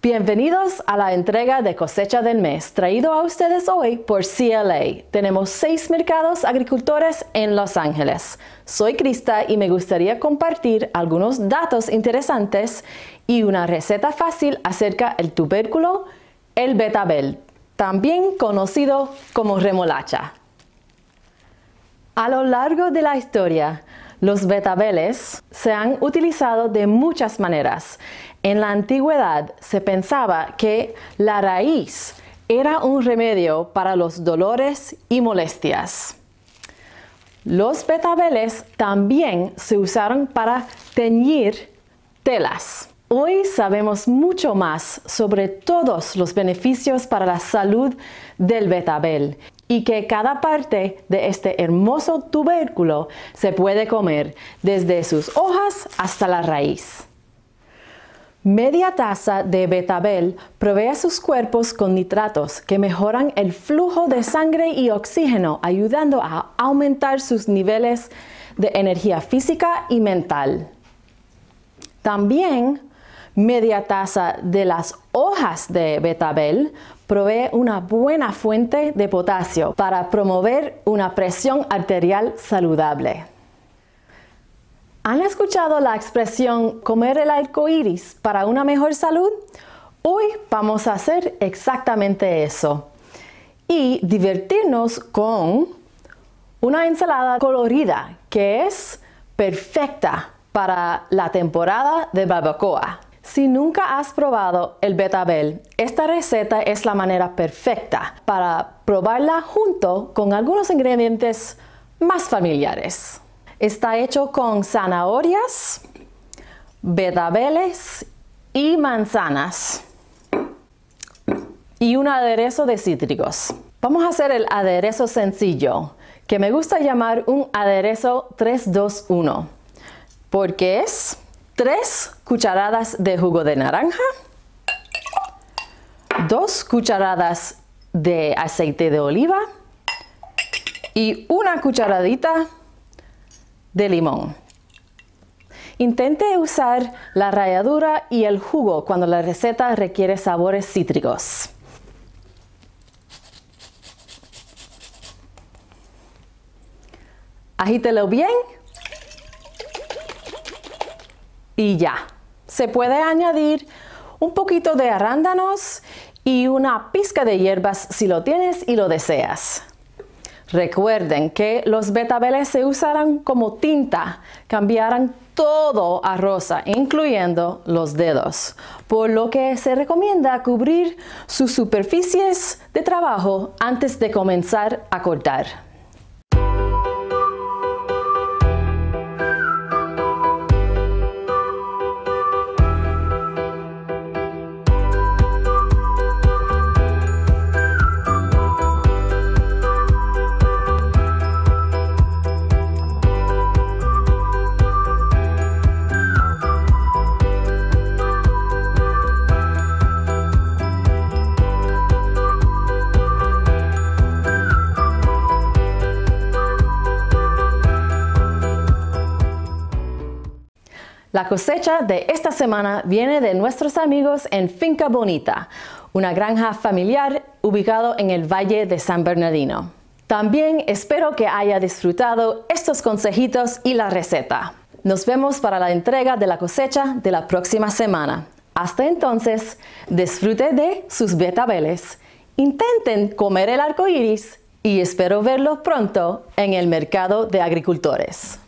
Bienvenidos a la entrega de cosecha del mes, traído a ustedes hoy por CLA. Tenemos seis mercados agricultores en Los Ángeles. Soy Krista y me gustaría compartir algunos datos interesantes y una receta fácil acerca del tubérculo, el betabel, también conocido como remolacha. A lo largo de la historia, los betabeles se han utilizado de muchas maneras. En la antigüedad se pensaba que la raíz era un remedio para los dolores y molestias. Los betabeles también se usaron para teñir telas. Hoy sabemos mucho más sobre todos los beneficios para la salud del betabel y que cada parte de este hermoso tubérculo se puede comer desde sus hojas hasta la raíz. Media taza de betabel provee a sus cuerpos con nitratos que mejoran el flujo de sangre y oxígeno, ayudando a aumentar sus niveles de energía física y mental. También media taza de las hojas de betabel provee una buena fuente de potasio para promover una presión arterial saludable. ¿Han escuchado la expresión comer el arco iris para una mejor salud? Hoy vamos a hacer exactamente eso y divertirnos con una ensalada colorida que es perfecta para la temporada de barbacoa. Si nunca has probado el betabel, esta receta es la manera perfecta para probarla junto con algunos ingredientes más familiares. Está hecho con zanahorias, betabeles y manzanas y un aderezo de cítricos. Vamos a hacer el aderezo sencillo, que me gusta llamar un aderezo 321, porque es 3 cucharadas de jugo de naranja, 2 cucharadas de aceite de oliva y una cucharadita de limón. Intente usar la ralladura y el jugo cuando la receta requiere sabores cítricos. Agítelo bien y ya. Se puede añadir un poquito de arándanos y una pizca de hierbas si lo tienes y lo deseas. Recuerden que los betabeles se usarán como tinta, cambiarán todo a rosa, incluyendo los dedos, por lo que se recomienda cubrir sus superficies de trabajo antes de comenzar a cortar. La cosecha de esta semana viene de nuestros amigos en Finca Bonita, una granja familiar ubicado en el Valle de San Bernardino. También espero que haya disfrutado estos consejitos y la receta. Nos vemos para la entrega de la cosecha de la próxima semana. Hasta entonces, disfrute de sus betabeles, intenten comer el arco iris y espero verlos pronto en el mercado de agricultores.